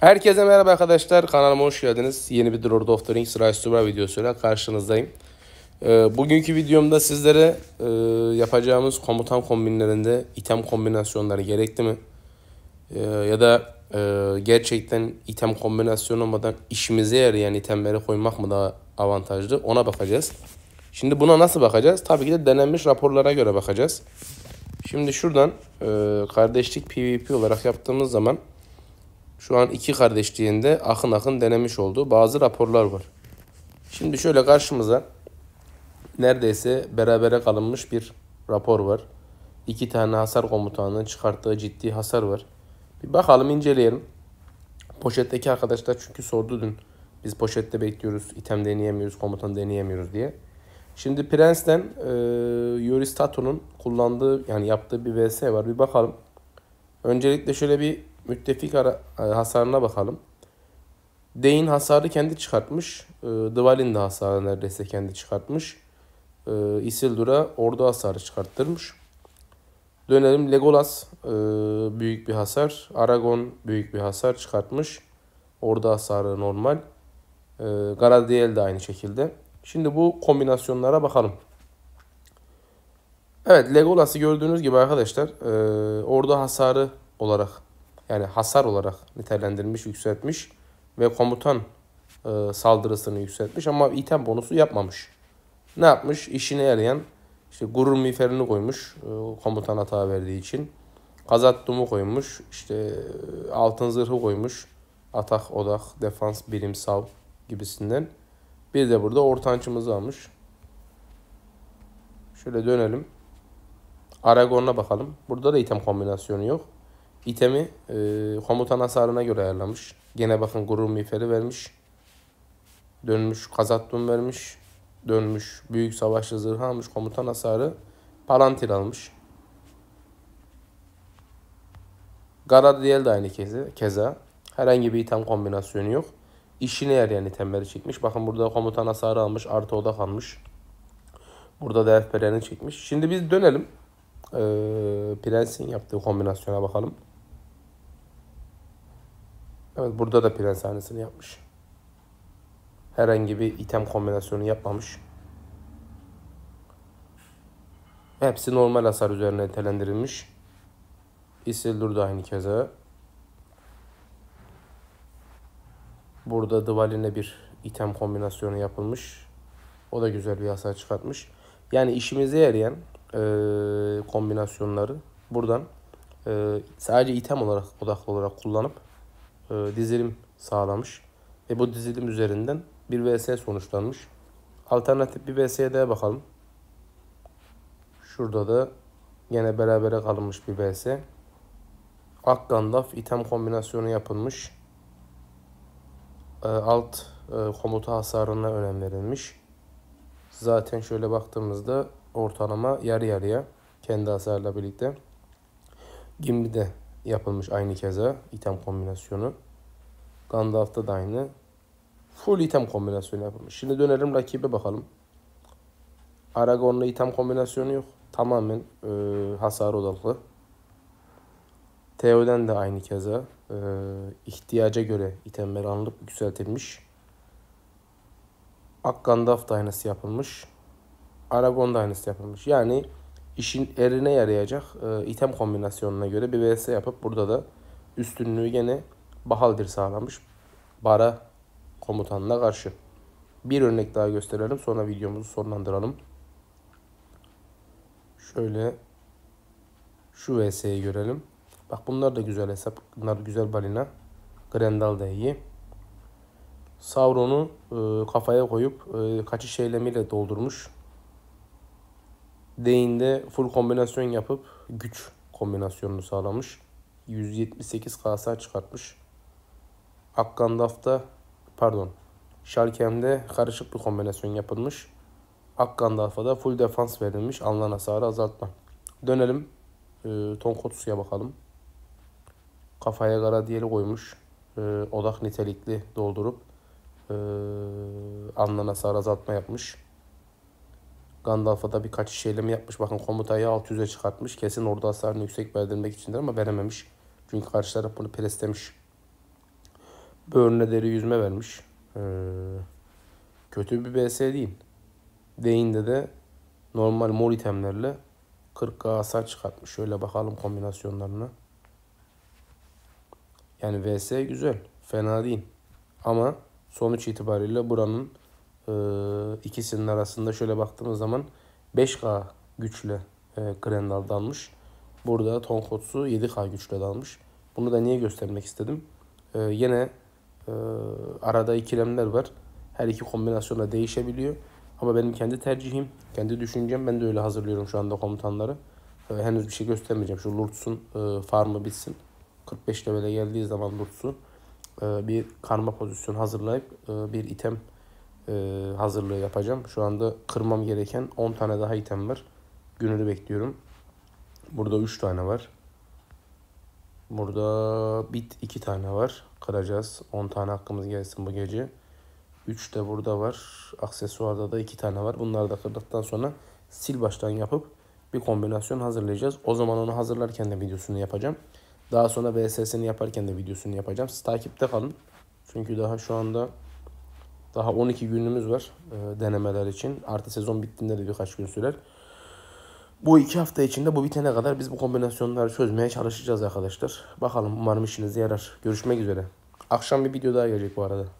Herkese merhaba arkadaşlar. Kanalıma hoş geldiniz. Yeni bir Lord of the Rings Rise to War videosuyla karşınızdayım. E, bugünkü videomda sizlere e, yapacağımız komutan kombinlerinde item kombinasyonları gerekli mi? E, ya da e, gerçekten item kombinasyonu olmadan işimize yarayan itemleri koymak mı daha avantajlı ona bakacağız. Şimdi buna nasıl bakacağız? Tabii ki de denenmiş raporlara göre bakacağız. Şimdi şuradan e, kardeşlik PvP olarak yaptığımız zaman şu an iki kardeşliğinde akın akın denemiş olduğu bazı raporlar var. Şimdi şöyle karşımıza neredeyse berabere kalınmış bir rapor var. İki tane hasar komutanının çıkarttığı ciddi hasar var. Bir bakalım inceleyelim. Poşetteki arkadaşlar çünkü sordu dün. Biz poşette bekliyoruz, item deneyemiyoruz, komutan deneyemiyoruz diye. Şimdi Prens'ten e, Yuri kullandığı yani yaptığı bir VS var. Bir bakalım. Öncelikle şöyle bir müttefik ara, e, hasarına bakalım. Deyin hasarı kendi çıkartmış. E, Dvalin de hasarı neredeyse kendi çıkartmış. E, Isildur'a ordu hasarı çıkarttırmış. Dönelim Legolas e, büyük bir hasar. Aragon büyük bir hasar çıkartmış. Ordu hasarı normal. Galadriel de aynı şekilde. Şimdi bu kombinasyonlara bakalım. Evet Legolas'ı gördüğünüz gibi arkadaşlar e, ordu hasarı olarak yani hasar olarak nitelendirilmiş, yükseltmiş ve komutan e, saldırısını yükseltmiş ama item bonusu yapmamış. Ne yapmış? İşine yarayan işte gurur miferini koymuş e, komutan hata verdiği için. Kazat koymuş, işte e, altın zırhı koymuş. Atak, odak, defans, birim, sav gibisinden. Bir de burada ortançımızı almış. Şöyle dönelim. Aragorn'a bakalım. Burada da item kombinasyonu yok itemi e, komutan hasarına göre ayarlamış. Gene bakın gurur miğferi vermiş. Dönmüş kazattun vermiş. Dönmüş büyük savaşçı zırh almış. Komutan hasarı palantir almış. Garadiel de aynı keza. keza. Herhangi bir item kombinasyonu yok. İşine yarayan itemleri çekmiş. Bakın burada komutan hasarı almış. Artı oda almış. Burada da Elf çekmiş. Şimdi biz dönelim. Ee, Prens'in yaptığı kombinasyona bakalım. Evet burada da prenshanesini yapmış. Herhangi bir item kombinasyonu yapmamış. Hepsi normal hasar üzerine telendirilmiş. Isildur da aynı keza. Burada Dvalin'e bir item kombinasyonu yapılmış. O da güzel bir hasar çıkartmış. Yani işimize yarayan e, kombinasyonları buradan e, sadece item olarak odaklı olarak kullanıp e, dizilim sağlamış. Ve bu dizilim üzerinden bir vs sonuçlanmış. Alternatif bir vs'ye daha bakalım. Şurada da yine berabere kalınmış bir vs. Ak Gandalf item kombinasyonu yapılmış. E, alt e, komuta hasarına önem verilmiş. Zaten şöyle baktığımızda ortalama yarı yarıya kendi hasarla birlikte. Gimli de yapılmış aynı keza item kombinasyonu. Gandalf'ta da aynı. Full item kombinasyonu yapılmış. Şimdi dönelim rakibe bakalım. Aragorn'la item kombinasyonu yok. Tamamen e, hasar odaklı. Theoden de aynı keza e, ihtiyaca göre itemler alınıp yükseltilmiş. Ak Gandalf da aynısı yapılmış. Aragon da aynısı yapılmış. Yani işin erine yarayacak e, item kombinasyonuna göre bir vs yapıp burada da üstünlüğü gene Bahaldir sağlamış. Bara komutanına karşı. Bir örnek daha gösterelim sonra videomuzu sonlandıralım. Şöyle şu vs'yi görelim. Bak bunlar da güzel hesap. Bunlar güzel balina. Grendal da iyi. Sauron'u e, kafaya koyup e, kaçış eylemiyle doldurmuş. D'inde full kombinasyon yapıp güç kombinasyonunu sağlamış. 178 kasa çıkartmış. Akkandaf'ta pardon Şalkem'de karışık bir kombinasyon yapılmış. Akkandaf'a da full defans verilmiş. Alınan hasarı azaltma. Dönelim e, Tonkotsu'ya bakalım. Kafaya garadiyeli koymuş. E, odak nitelikli doldurup e, alınan hasarı azaltma yapmış. Gandalf'a da birkaç şeyleme yapmış. Bakın komutayı 600'e çıkartmış. Kesin orada hasarını yüksek verdirmek içindir ama verememiş. Çünkü karşı taraf bunu preslemiş. Börne deri yüzme vermiş. Ee, kötü bir BS değil. Değinde de normal mor itemlerle 40k hasar çıkartmış. Şöyle bakalım kombinasyonlarına. Yani VS güzel. Fena değil. Ama sonuç itibariyle buranın e, ikisinin arasında şöyle baktığımız zaman 5K güçle e, Grendel dalmış. Burada Tonkotsu 7K güçle dalmış. Bunu da niye göstermek istedim? E, yine e, arada ikilemler var. Her iki kombinasyonla değişebiliyor. Ama benim kendi tercihim, kendi düşüncem ben de öyle hazırlıyorum şu anda komutanları. Ee, henüz bir şey göstermeyeceğim. Şu Lurtz'un e, farmı bitsin. 45 levele geldiği zaman Lurtz'u e, bir karma pozisyon hazırlayıp e, bir item e, hazırlığı yapacağım. Şu anda kırmam gereken 10 tane daha item var. Gününü bekliyorum. Burada 3 tane var. Burada bit 2 tane var. Kıracağız. 10 tane hakkımız gelsin bu gece. 3 de burada var. Aksesuarda da 2 tane var. Bunları da kırdıktan sonra sil baştan yapıp bir kombinasyon hazırlayacağız. O zaman onu hazırlarken de videosunu yapacağım. Daha sonra VSS'ini yaparken de videosunu yapacağım. Siz takipte kalın. Çünkü daha şu anda daha 12 günümüz var e, denemeler için. Artı sezon bittiğinde de birkaç gün sürer. Bu iki hafta içinde bu bitene kadar biz bu kombinasyonları çözmeye çalışacağız arkadaşlar. Bakalım umarım işinize yarar. Görüşmek üzere. Akşam bir video daha gelecek bu arada.